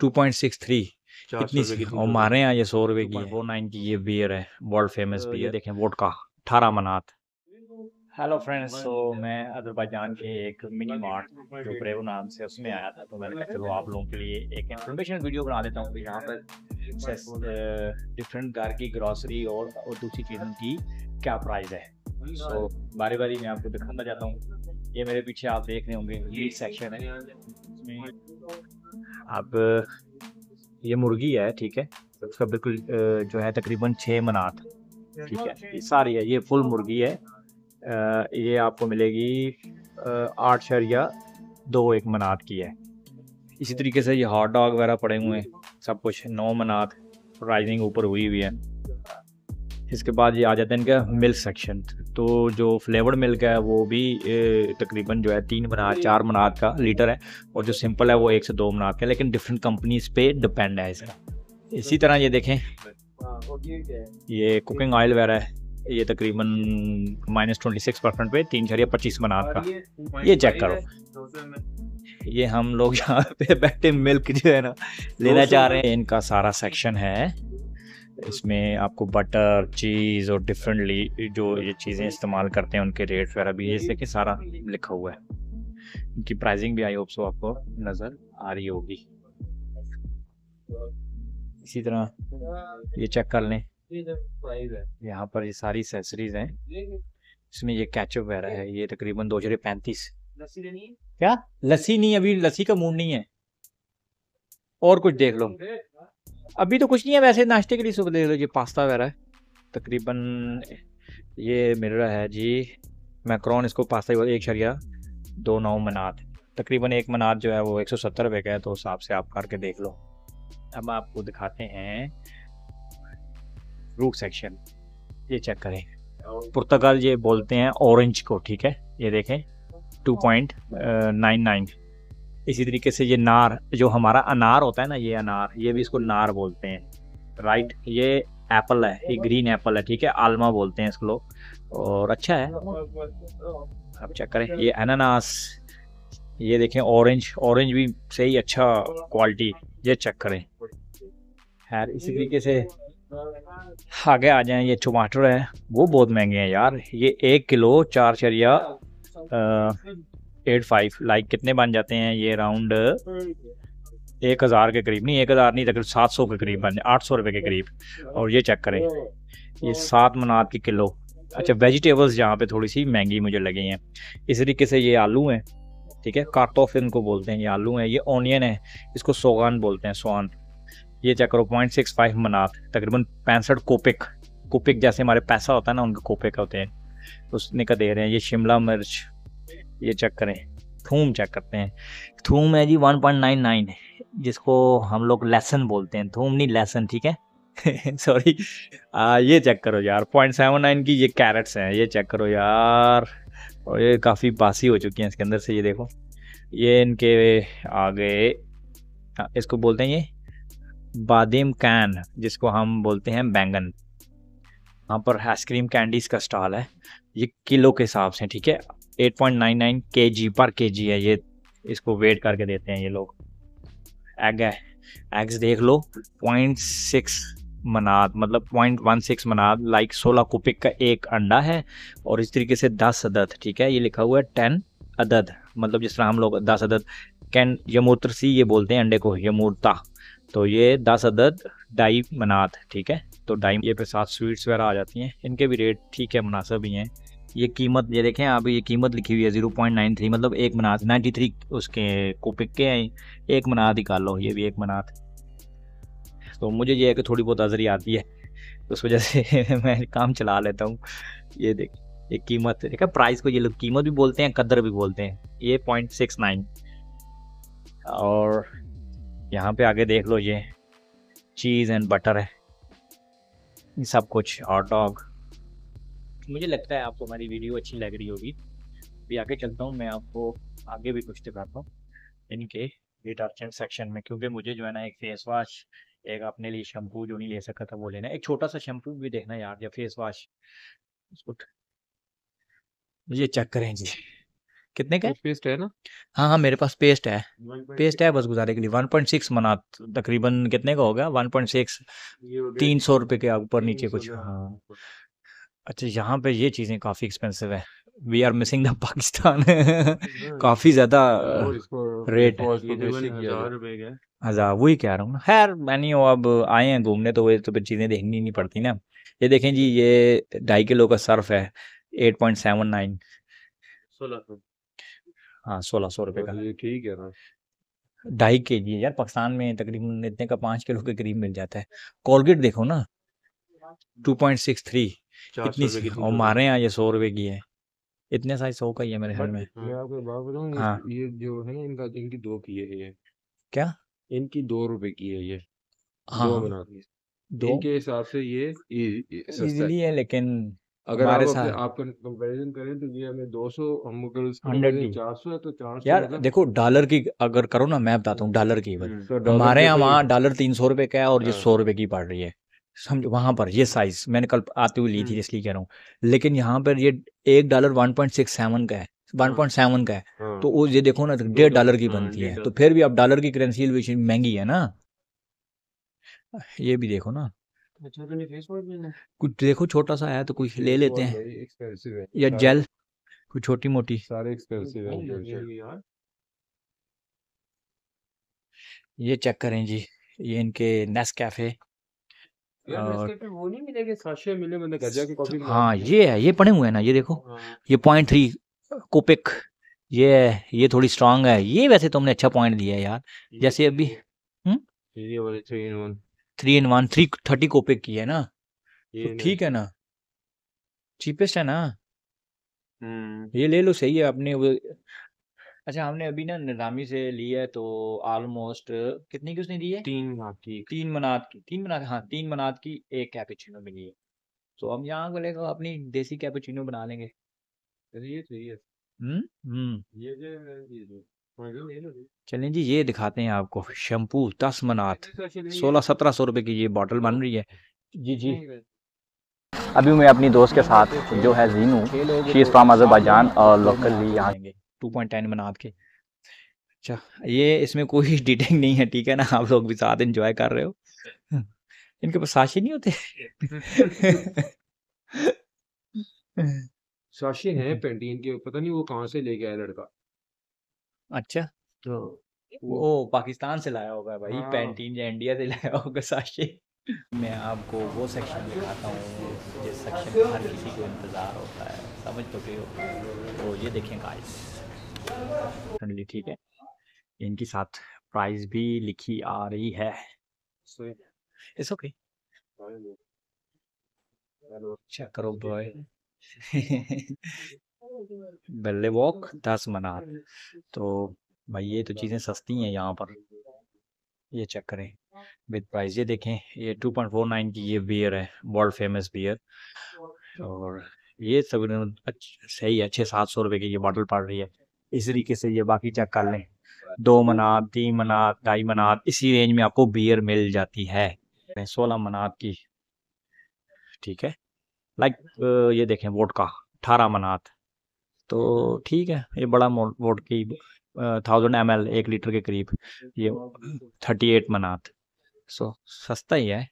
To और तो ये सौ रुपए की ये बियर है वर्ल्ड फेमस बियर देखें वोट का अठारह मनात हेलो फ्रेंड्स तो मैं के एक मिनी मार्ट जो नाम से उसमें आया था तो मैंने चलो आप लोगों के लिए एक इन्फॉर्मेशन वीडियो बना देता हूँ यहाँ पर डिफरेंट घर की ग्रॉसरी और और दूसरी चीज़ों की क्या प्राइस है सो बारी बारी मैं आपको दिखाना चाहता हूँ ये मेरे पीछे आप देख रहे होंगे ये सेक्शन है अब ये मुर्गी है ठीक है उसका बिल्कुल जो है तकरीबन छः मनात ठीक है ये सारी है ये फुल मुर्गी है ये आपको मिलेगी आठ शरिया दो एक मनात की है इसी तरीके से ये हॉट डॉग वगैरह पड़े हुए हैं सब कुछ नौ मनात राइजिंग ऊपर हुई हुई है इसके बाद ये आ जाता है इनका मिल्क सेक्शन तो जो फ्लेवर्ड मिल्क है वो भी तकरीबन जो है तीन मनात चार मनात का लीटर है और जो सिंपल है वो एक से दो मनात का लेकिन डिफरेंट कंपनीज पे डिपेंड है इसका इसी तरह ये देखें ये कुकिंग ऑयल वगैरह है ये तकरीबन माइनस ट्वेंटी सिक्स परसेंट पे तीन चार या पच्चीस मनात का ये चेक करो ये हम लोग यहाँ पे बैठे मिल्क जो है ना लेना चाह रहे हैं इनका सारा सेक्शन है इसमें आपको बटर चीज़ और डिफरेंटली जो ये चीज़ें इस्तेमाल करते हैं उनके रेट वगैरह भी जैसे कि सारा लिखा हुआ है इनकी प्राइसिंग भी आई होप सो आपको नज़र आ रही होगी इसी तरह ये चेक कर लें यहाँ पर ये सारी सेसरीज हैं इसमें ये कैचअप वगैरह है ये तकरीबन दो हजार पैंतीस क्या लस्सी नहीं अभी लस्सी का मूड नहीं है और कुछ देख लो अभी तो कुछ नहीं है वैसे नाश्ते के लिए सुबह देख लो जी पास्ता वगैरह तकरीबन ये रहा है जी मैक्रॉन इसको पास्ता ही एक शरिया दो नौ मनात तकरीबन एक मनात जो है वो एक सौ सत्तर रुपये का है तो उस हिसाब से आप करके देख लो अब आपको दिखाते हैं फ्रूट सेक्शन ये चेक करें पुर्तगाल ये बोलते हैं ऑरेंज को ठीक है ये देखें टू पॉइंट नाइन नाइन इसी तरीके से ये नार जो हमारा अनार होता है ना ये अनार ये भी इसको नार बोलते हैं राइट ये एप्पल है ये ग्रीन एप्पल है ठीक है आलमा बोलते हैं इसको लोग और अच्छा है आप चेक करें ये अनानास ये देखें ऑरेंज ऑरेंज भी सही अच्छा क्वालिटी ये चेक करें खैर इसी तरीके से आगे आ जाएं ये टमाटर है वो बहुत महंगे हैं यार ये एक किलो चार चरिया एट फाइव लाइक कितने बन जाते हैं ये अराउंड एक हज़ार के करीब नहीं एक हज़ार नहीं तकरीब सात सौ के करीब बन जाए आठ सौ रुपये के करीब और ये चेक करें ये सात मनात के किलो अच्छा वेजिटेबल्स यहाँ पे थोड़ी सी महंगी मुझे लगी हैं इस तरीके से ये आलू हैं ठीक है काटोफ इनको बोलते हैं ये आलू हैं ये ऑनियन है इसको सोगान बोलते हैं सोआन ये चेक करो पॉइंट सिक्स फाइव मनात तकरीबन पैंसठ कोपिक कोपिक जैसे हमारे पैसा होता है ना उनके कोपिक होते हैं उसने का दे रहे हैं ये शिमला मिर्च ये चेक करें थूम चेक करते हैं थूम है जी 1.99 जिसको हम लोग लेसन बोलते हैं थूम नहीं लेसन ठीक है सॉरी ये चेक करो यार पॉइंट सेवन नाइन की ये कैरेट्स हैं ये चेक करो यार और ये काफ़ी बासी हो चुकी हैं इसके अंदर से ये देखो ये इनके आगे हाँ, इसको बोलते हैं ये बादम कैन जिसको हम बोलते हैं बैंगन यहाँ पर आइसक्रीम कैंडीज़ का स्टॉल है ये किलो के हिसाब से ठीक है 8.99 केजी पर के है ये इसको वेट करके देते हैं ये लोग एग है एग्स देख लो पॉइंट सिक्स मनाद मतलब point one six manat like सोलह कुपिक का एक अंडा है और इस तरीके से दस अदद ठीक है ये लिखा हुआ है टेन अदद मतलब जिस तरह हम लोग दस अदद कैन सी ये बोलते हैं अंडे को यमूर्ता तो ये दस अदद डाई मनाद ठीक है तो डाई ये पे साथ स्वीट्स वगैरह आ जाती हैं इनके भी रेट ठीक है मुनासब ही हैं ये कीमत ये देखें आप ये कीमत लिखी हुई है ज़ीरो पॉइंट नाइन थ्री मतलब एक मनाथ नाइन्टी थ्री उसके कोपिक के हैं एक मनाथ निकाल लो ये भी एक मनाथ तो मुझे ये है कि थोड़ी बहुत आजरी आती है तो उस वजह से मैं काम चला लेता हूँ ये देख ये कीमत देखा प्राइस को ये लोग कीमत भी बोलते हैं कदर भी बोलते हैं ये पॉइंट सिक्स नाइन और यहाँ पे आगे देख लो ये चीज़ एंड बटर है सब कुछ हॉट डॉग मुझे लगता है आपको हमारी वीडियो अच्छी लग रही होगी भी आगे चलता हूँ मैं आपको आगे भी कुछ दिखाता हूँ इनके डिटर्जेंट सेक्शन में क्योंकि मुझे जो है ना एक फेस वॉश एक अपने लिए शैम्पू जो नहीं ले सका था वो लेना एक छोटा सा शैम्पू भी देखना यार या फेस वॉश मुझे चेक करें जी कितने का पेस्ट है ना हाँ हाँ मेरे पास पेस्ट है पेस्ट है बस गुजारे के लिए वन पॉइंट सिक्स मना तकरीबन कितने का होगा वन पॉइंट सिक्स तीन सौ रुपये के ऊपर नीचे कुछ हाँ अच्छा यहाँ पे ये चीज़ें काफ़ी एक्सपेंसिव है we are missing the Pakistan काफ़ी ज़्यादा रेट हजार अच्छा, वही कह रहा हूँ ना खैर मैंने अब आए हैं घूमने तो वे तो फिर चीज़ें देखनी नहीं पड़ती ना ये देखें जी ये ढाई किलो का सर्फ है एट पॉइंट सेवन नाइन सोलह हाँ सोलह सौ रुपये का ठीक है ढाई के जी यार पाकिस्तान में तकरीबन इतने का पाँच किलो के करीब मिल जाता है कोलगेट देखो ना हाँ। टू पॉइंट सिक्स थ्री इतनी और तो। मारे यहाँ ये सौ रुपए की है इतने साइज सौ का ही है मेरे घर में मैं आपको बात बताऊँ हाँ ये जो है ना इनका इनकी दो की है ये क्या इनकी दो रुपए की है ये हाँ दो हाँ। बनाती है दो इनके हिसाब से ये इजीली है लेकिन अगर आप साथ आपका कंपैरिजन करें तो ये हमें 200 हम अगर हंड्रेड चार सौ है तो चार यार मतलब देखो डॉलर की अगर करो ना मैं बताता हूँ डॉलर की हमारे हम्म, तो यहाँ वहाँ डॉलर तीन सौ रुपए का है और ये हाँ। सौ रुपए की पड़ रही है समझो वहाँ पर ये साइज मैंने कल आते हुए ली थी इसलिए कह रहा हूँ लेकिन यहाँ पर ये एक dollar one point six seven का है हाँ। वन पॉइंट सेवन का है तो हाँ। वो ये देखो ना डेढ़ तो डॉलर की हाँ, बनती है तो, तो फिर भी अब डॉलर की करेंसी महंगी है ना ये भी देखो ना अच्छा, तो कुछ देखो छोटा सा है तो कुछ ले लेते हैं या जेल कुछ छोटी मोटी ये चेक करें जी ये इनके नेस कैफे तो वो नहीं मिलेगा साशे मिले मैंने गजा की कॉपी हाँ ये है ये पड़े हुए हैं ना ये देखो हाँ। ये पॉइंट थ्री कोपिक ये ये थोड़ी स्ट्रांग है ये वैसे तुमने अच्छा पॉइंट दिया है यार जैसे अभी three in one three thirty kopek की है ना तो ठीक तो है ना चीपेस्ट है ना हम्म। ये ले लो सही है अपने अच्छा हमने अभी ना निलामी से ली है तो ऑलमोस्ट कितनी की उसने दी है तीन मनात की तीन मनात की तीन मनात हाँ तीन मनात की एक कैपेचिनो मिली है तो हम यहाँ बोले तो अपनी देसी कैपेचिनो बना लेंगे ये तो, हम्म? हम्म। जी ये दिखाते हैं आपको शैम्पू दस मनात सोलह सत्रह सौ रुपए की ये बॉटल बन रही है जी जी अभी मैं अपनी दोस्त के साथ जो है जीनू शीज फ्राम अजरबैजान और लोकल भी यहाँ टू पॉइंट टेन बना के अच्छा ये इसमें कोई डिटेल नहीं है ठीक है ना आप लोग भी साथ इंजॉय कर रहे हो इनके पास साशे नहीं होते साशे है पेंटीन के पता नहीं वो कहाँ से लेके आया लड़का अच्छा तो वो, वो पाकिस्तान से लाया होगा भाई हाँ। पेंटीन या इंडिया से लाया होगा साशे मैं आपको वो सेक्शन दिखाता हूँ जिस सेक्शन में हर किसी को इंतज़ार होता है समझ तो गए हो तो ये देखें गाइस ठीक है इनके साथ प्राइस भी लिखी आ रही है इट्स ओके करो बॉय बल्ले वॉक दस मनार तो भाई ये तो चीज़ें सस्ती हैं यहाँ पर ये चेक करें विद प्राइस ये देखें ये 2.49 की ये बियर है वर्ल्ड फेमस बियर और ये सब सही है अच्छे सात सौ रुपये की ये बॉटल पड़ रही है इस तरीके से ये बाकी चेक कर लें दो मनात तीन मनात ढाई मनात इसी रेंज में आपको बियर मिल जाती है सोलह मनात की ठीक है लाइक ये देखें वोट का अठारह मनात तो ठीक है ये बड़ा वोट की थाउजेंड एम एल एक लीटर के करीब ये थर्टी एट मनात सो सस्ता ही है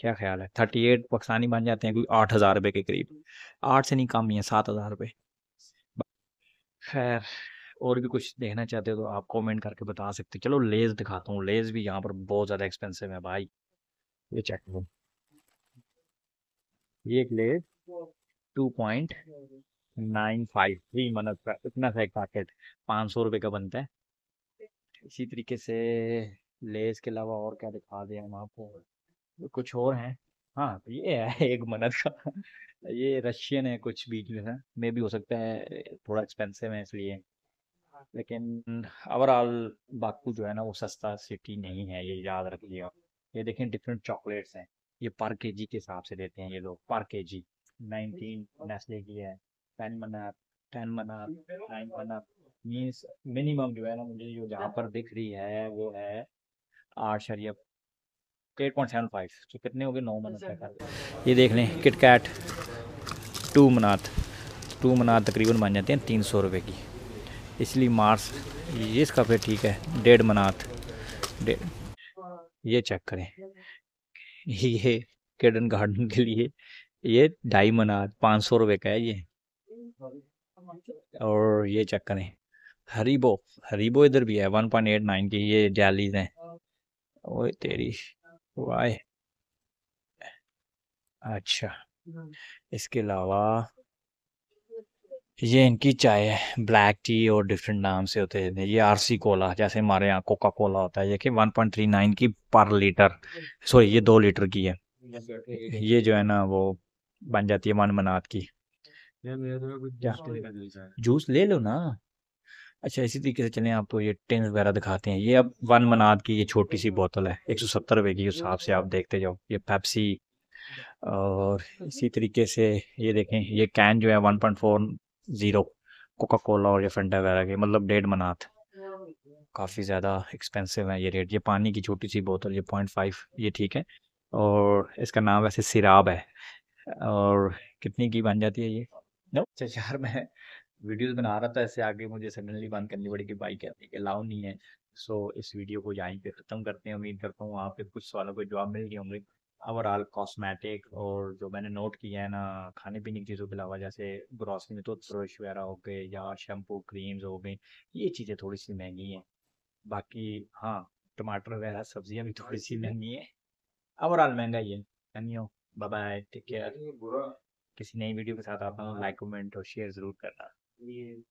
क्या ख्याल है थर्टी एट पाकिस्तानी बन जाते हैं कोई आठ हज़ार रुपये के करीब आठ से नहीं कम ही है सात हज़ार रुपये खैर और भी कुछ देखना चाहते हो तो आप कमेंट करके बता सकते हो चलो लेज दिखाता हूँ लेज भी यहाँ पर बहुत ज़्यादा एक्सपेंसिव है भाई ये चेक करो ये एक Lay's two point nine five three manat का इतना सा एक पैकेट पाँच सौ रुपये का बनता है इसी तरीके से लेज के अलावा और क्या दिखा दें हम आपको कुछ और हैं हाँ ये है एक मनत का ये रशियन है कुछ बीच में है मे भी हो सकता है थोड़ा एक्सपेंसिव है इसलिए लेकिन ओवरऑल बाकू जो है ना वो सस्ता सिटी नहीं है ये याद रख लिया ये देखें डिफरेंट चॉकलेट्स हैं ये पर के जी के हिसाब से देते हैं ये लोग पर के जी नाइनटीन नेस्ले की है ten manat ten manat nine manat means minimum जो है ना मुझे जो जहाँ पर दिख रही है वो है आठ शरीय एट पॉइंट सेवन फाइव तो कितने हो गए नौ मनाप ये देख लें KitKat two manat two manat तकरीबन बन जाते हैं तीन सौ रुपये की इसलिए मार्स ये इसका फिर ठीक है डेढ़ मनात डेढ़ ये चेक करें ये किडन गार्डन के लिए ये ढाई मनार पाँच सौ रुपये का है ये और ये चेक करें हरीबो हरीबो इधर भी है वन पॉइंट एट नाइन की ये जालीज हैं ओ तेरी वाय अच्छा इसके अलावा ये इनकी चाय है ब्लैक टी और डिफरेंट नाम से होते हैं ये आरसी कोला जैसे हमारे यहाँ कोका कोला होता है ये कि 1.39 की पर लीटर सॉरी ये दो लीटर की है ये जो है ना वो बन जाती है मन मनात की जूस तो ले लो ना अच्छा इसी तरीके से चलें आपको ये टिन वगैरह दिखाते हैं ये अब वन मनाद की ये छोटी सी बोतल है एक सौ सत्तर रुपये की उस हिसाब से तो आप देखते जाओ ये पेप्सी और हम्म। इसी तरीके से ये देखें ये कैन जो है one point four zero Coca Cola और ये फंडा वगैरह के मतलब डेढ़ मनात काफ़ी ज़्यादा एक्सपेंसिव है ये रेट ये पानी की छोटी सी बोतल ये पॉइंट फाइव ये ठीक है और इसका नाम वैसे सिराब है और कितनी की बन जाती है ये नो अच्छा यार मैं वीडियोस बना रहा था ऐसे आगे मुझे सडनली बंद करनी पड़ी कि बाइक कहती है अलाउ नहीं है सो इस वीडियो को यहीं पे ख़त्म करते हैं उम्मीद करता हूँ वहाँ पे कुछ सवालों के जवाब मिल गए होंगे ओवरऑल कॉस्मेटिक और जो मैंने नोट किया है ना खाने पीने की चीज़ों के अलावा जैसे ग्रॉसरी में तो ब्रश वगैरह हो गए या शैम्पू क्रीम्स हो गई ये चीज़ें थोड़ी सी महंगी हैं बाकी हाँ टमाटर वगैरह सब्जियाँ भी थोड़ी सी महंगी हैं ओवरऑल महंगा ही है बाय टेक केयर किसी नई वीडियो के साथ आप लाइक कमेंट हाँ। और शेयर ज़रूर करना